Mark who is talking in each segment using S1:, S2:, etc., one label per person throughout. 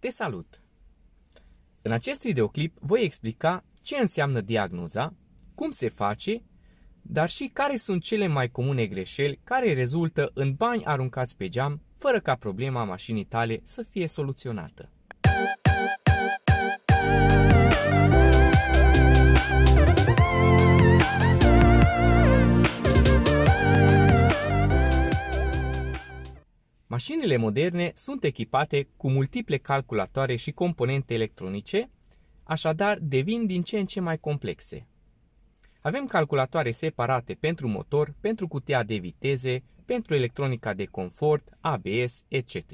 S1: Te salut! În acest videoclip voi explica ce înseamnă diagnoza, cum se face, dar și care sunt cele mai comune greșeli care rezultă în bani aruncați pe geam fără ca problema mașinii tale să fie soluționată. Mașinile moderne sunt echipate cu multiple calculatoare și componente electronice, așadar devin din ce în ce mai complexe. Avem calculatoare separate pentru motor, pentru cutia de viteze, pentru electronica de confort, ABS, etc.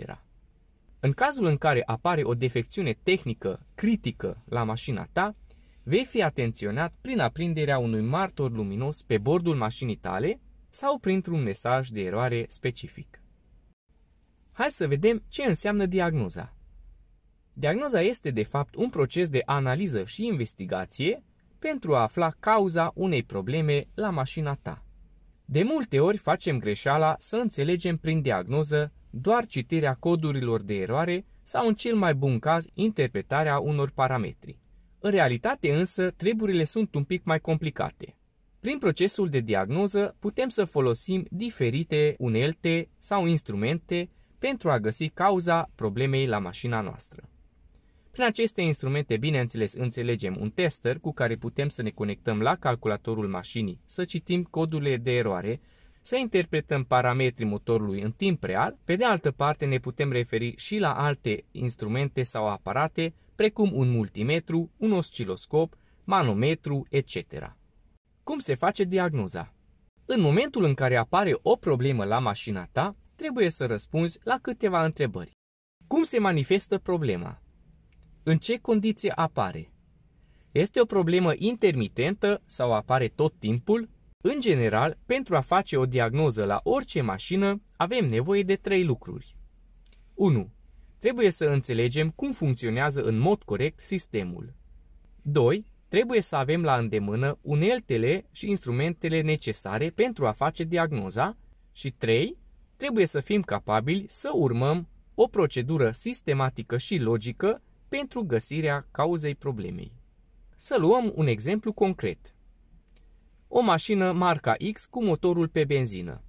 S1: În cazul în care apare o defecțiune tehnică critică la mașina ta, vei fi atenționat prin aprinderea unui martor luminos pe bordul mașinii tale sau printr-un mesaj de eroare specific. Hai să vedem ce înseamnă diagnoza. Diagnoza este de fapt un proces de analiză și investigație pentru a afla cauza unei probleme la mașina ta. De multe ori facem greșeala să înțelegem prin diagnoză doar citirea codurilor de eroare sau în cel mai bun caz interpretarea unor parametri. În realitate însă, treburile sunt un pic mai complicate. Prin procesul de diagnoză putem să folosim diferite unelte sau instrumente pentru a găsi cauza problemei la mașina noastră. Prin aceste instrumente, bineînțeles, înțelegem un tester cu care putem să ne conectăm la calculatorul mașinii, să citim codurile de eroare, să interpretăm parametrii motorului în timp real, pe de altă parte ne putem referi și la alte instrumente sau aparate, precum un multimetru, un osciloscop, manometru, etc. Cum se face diagnoza? În momentul în care apare o problemă la mașina ta, trebuie să răspunzi la câteva întrebări. Cum se manifestă problema? În ce condiție apare? Este o problemă intermitentă sau apare tot timpul? În general, pentru a face o diagnoză la orice mașină, avem nevoie de trei lucruri. 1. Trebuie să înțelegem cum funcționează în mod corect sistemul. 2. Trebuie să avem la îndemână uneltele și instrumentele necesare pentru a face diagnoza. Și 3 trebuie să fim capabili să urmăm o procedură sistematică și logică pentru găsirea cauzei problemei. Să luăm un exemplu concret. O mașină marca X cu motorul pe benzină.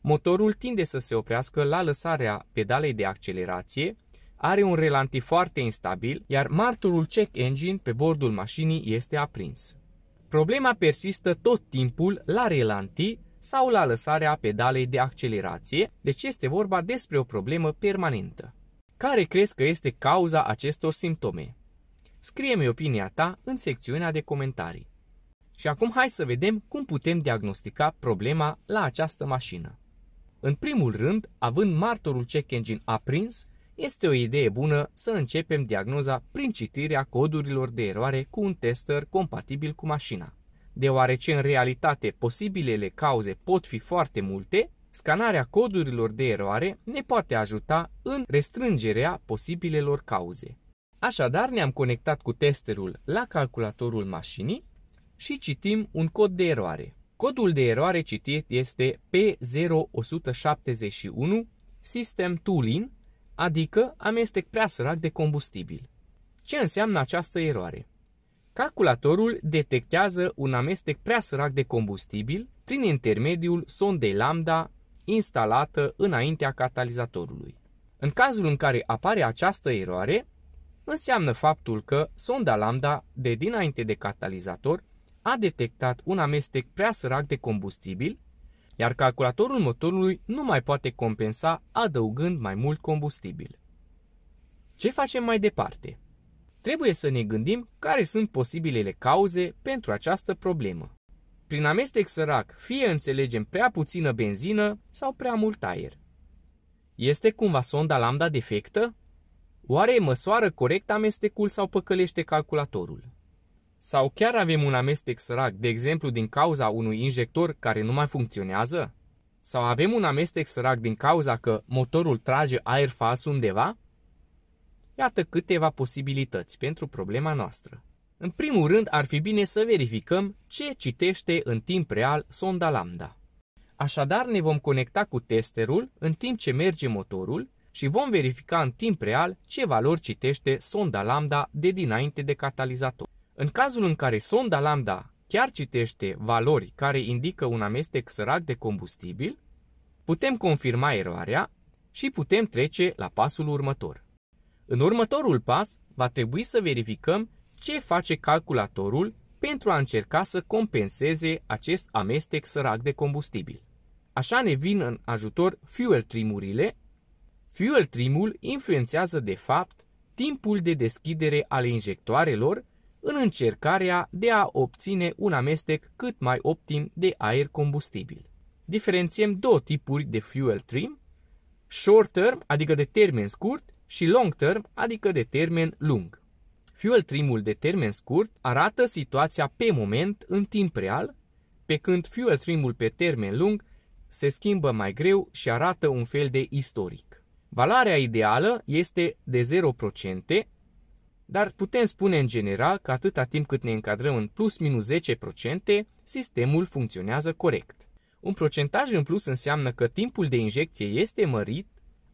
S1: Motorul tinde să se oprească la lăsarea pedalei de accelerație, are un relanti foarte instabil, iar martorul check engine pe bordul mașinii este aprins. Problema persistă tot timpul la relanti sau la lăsarea pedalei de accelerație, deci este vorba despre o problemă permanentă. Care crezi că este cauza acestor simptome? Scrie-mi opinia ta în secțiunea de comentarii. Și acum hai să vedem cum putem diagnostica problema la această mașină. În primul rând, având martorul check engine aprins, este o idee bună să începem diagnoza prin citirea codurilor de eroare cu un tester compatibil cu mașina. Deoarece în realitate posibilele cauze pot fi foarte multe, scanarea codurilor de eroare ne poate ajuta în restrângerea posibilelor cauze. Așadar, ne-am conectat cu testerul la calculatorul mașinii și citim un cod de eroare. Codul de eroare citit este P0171 System Tooling, adică amestec prea sărac de combustibil. Ce înseamnă această eroare? Calculatorul detectează un amestec prea sărac de combustibil prin intermediul sondei lambda instalată înaintea catalizatorului. În cazul în care apare această eroare, înseamnă faptul că sonda lambda de dinainte de catalizator a detectat un amestec prea sărac de combustibil, iar calculatorul motorului nu mai poate compensa adăugând mai mult combustibil. Ce facem mai departe? trebuie să ne gândim care sunt posibilele cauze pentru această problemă. Prin amestec sărac, fie înțelegem prea puțină benzină sau prea mult aer. Este cumva sonda lambda defectă? Oare măsoară corect amestecul sau păcălește calculatorul? Sau chiar avem un amestec sărac, de exemplu din cauza unui injector care nu mai funcționează? Sau avem un amestec sărac din cauza că motorul trage aer fals undeva? Iată câteva posibilități pentru problema noastră. În primul rând, ar fi bine să verificăm ce citește în timp real sonda lambda. Așadar, ne vom conecta cu testerul în timp ce merge motorul și vom verifica în timp real ce valori citește sonda lambda de dinainte de catalizator. În cazul în care sonda lambda chiar citește valori care indică un amestec sărac de combustibil, putem confirma eroarea și putem trece la pasul următor. În următorul pas, va trebui să verificăm ce face calculatorul pentru a încerca să compenseze acest amestec sărac de combustibil. Așa ne vin în ajutor fuel trimurile. Fuel trimul influențează de fapt timpul de deschidere ale injectoarelor în încercarea de a obține un amestec cât mai optim de aer combustibil. Diferențiem două tipuri de fuel trim, short term, adică de termen scurt, și long term, adică de termen lung. Fuel trimul de termen scurt arată situația pe moment în timp real, pe când fuel trimul pe termen lung se schimbă mai greu și arată un fel de istoric. Valoarea ideală este de 0%, dar putem spune în general că atâta timp cât ne încadrăm în plus minus 10%, sistemul funcționează corect. Un procentaj în plus înseamnă că timpul de injecție este mărit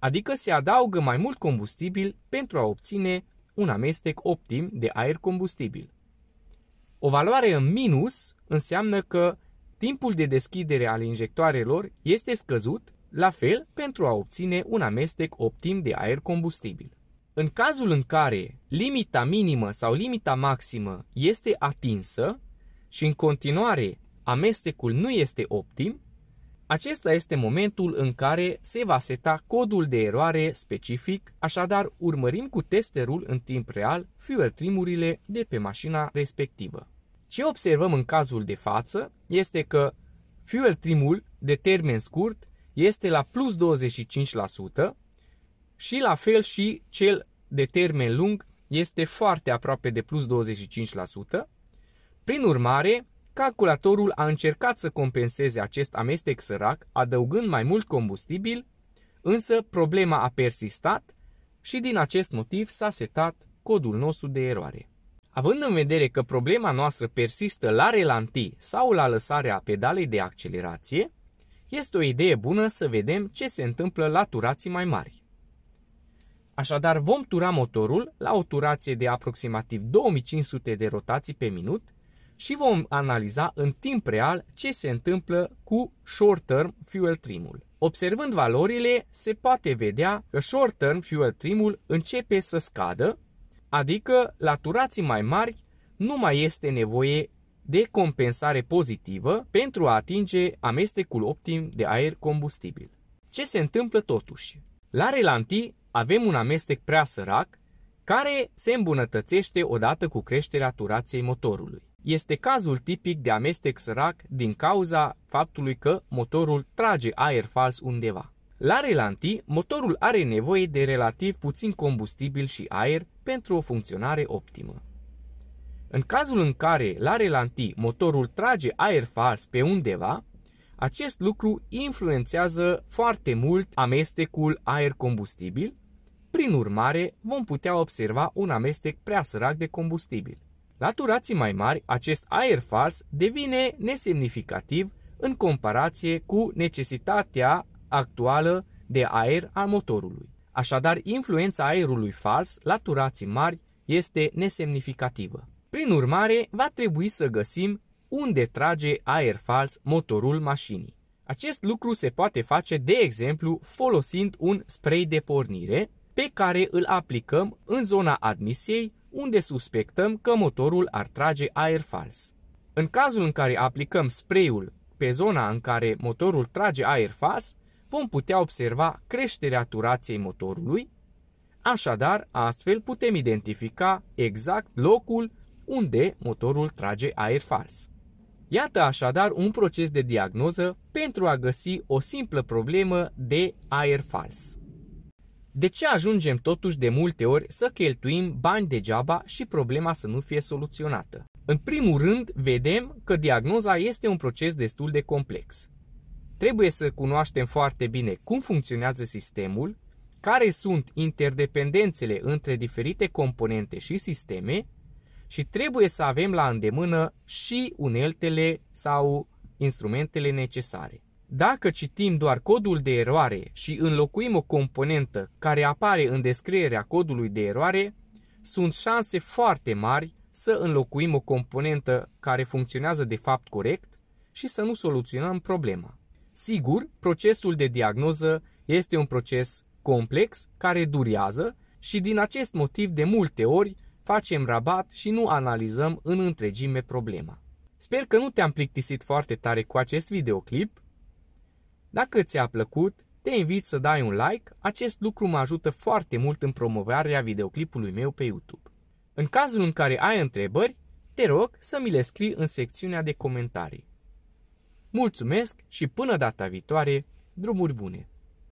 S1: adică se adaugă mai mult combustibil pentru a obține un amestec optim de aer combustibil. O valoare în minus înseamnă că timpul de deschidere al injectoarelor este scăzut, la fel pentru a obține un amestec optim de aer combustibil. În cazul în care limita minimă sau limita maximă este atinsă și în continuare amestecul nu este optim, acesta este momentul în care se va seta codul de eroare specific, așadar urmărim cu testerul în timp real fuel trimurile de pe mașina respectivă. Ce observăm în cazul de față este că fuel trimul de termen scurt este la plus 25% și la fel și cel de termen lung este foarte aproape de plus 25%. Prin urmare, Calculatorul a încercat să compenseze acest amestec sărac, adăugând mai mult combustibil, însă problema a persistat și din acest motiv s-a setat codul nostru de eroare. Având în vedere că problema noastră persistă la relanti sau la lăsarea pedalei de accelerație, este o idee bună să vedem ce se întâmplă la turații mai mari. Așadar, vom tura motorul la o turație de aproximativ 2500 de rotații pe minut și vom analiza în timp real ce se întâmplă cu short-term fuel trimul. Observând valorile, se poate vedea că short-term fuel trimul începe să scadă, adică la turații mai mari nu mai este nevoie de compensare pozitivă pentru a atinge amestecul optim de aer combustibil. Ce se întâmplă totuși? La relanti avem un amestec prea sărac care se îmbunătățește odată cu creșterea turației motorului. Este cazul tipic de amestec sărac din cauza faptului că motorul trage aer fals undeva. La relanti, motorul are nevoie de relativ puțin combustibil și aer pentru o funcționare optimă. În cazul în care la relanti motorul trage aer fals pe undeva, acest lucru influențează foarte mult amestecul aer-combustibil, prin urmare vom putea observa un amestec prea sărac de combustibil. La turații mai mari, acest aer fals devine nesemnificativ în comparație cu necesitatea actuală de aer al motorului. Așadar, influența aerului fals la turații mari este nesemnificativă. Prin urmare, va trebui să găsim unde trage aer fals motorul mașinii. Acest lucru se poate face, de exemplu, folosind un spray de pornire pe care îl aplicăm în zona admisiei unde suspectăm că motorul ar trage aer fals. În cazul în care aplicăm spray-ul pe zona în care motorul trage aer fals, vom putea observa creșterea turației motorului, așadar astfel putem identifica exact locul unde motorul trage aer fals. Iată așadar un proces de diagnoză pentru a găsi o simplă problemă de aer fals. De ce ajungem totuși de multe ori să cheltuim bani degeaba și problema să nu fie soluționată? În primul rând, vedem că diagnoza este un proces destul de complex. Trebuie să cunoaștem foarte bine cum funcționează sistemul, care sunt interdependențele între diferite componente și sisteme și trebuie să avem la îndemână și uneltele sau instrumentele necesare. Dacă citim doar codul de eroare și înlocuim o componentă care apare în descrierea codului de eroare, sunt șanse foarte mari să înlocuim o componentă care funcționează de fapt corect și să nu soluționăm problema. Sigur, procesul de diagnoză este un proces complex care durează și din acest motiv de multe ori facem rabat și nu analizăm în întregime problema. Sper că nu te-am plictisit foarte tare cu acest videoclip dacă ți-a plăcut, te invit să dai un like, acest lucru mă ajută foarte mult în promovarea videoclipului meu pe YouTube. În cazul în care ai întrebări, te rog să mi le scrii în secțiunea de comentarii. Mulțumesc și până data viitoare, drumuri bune!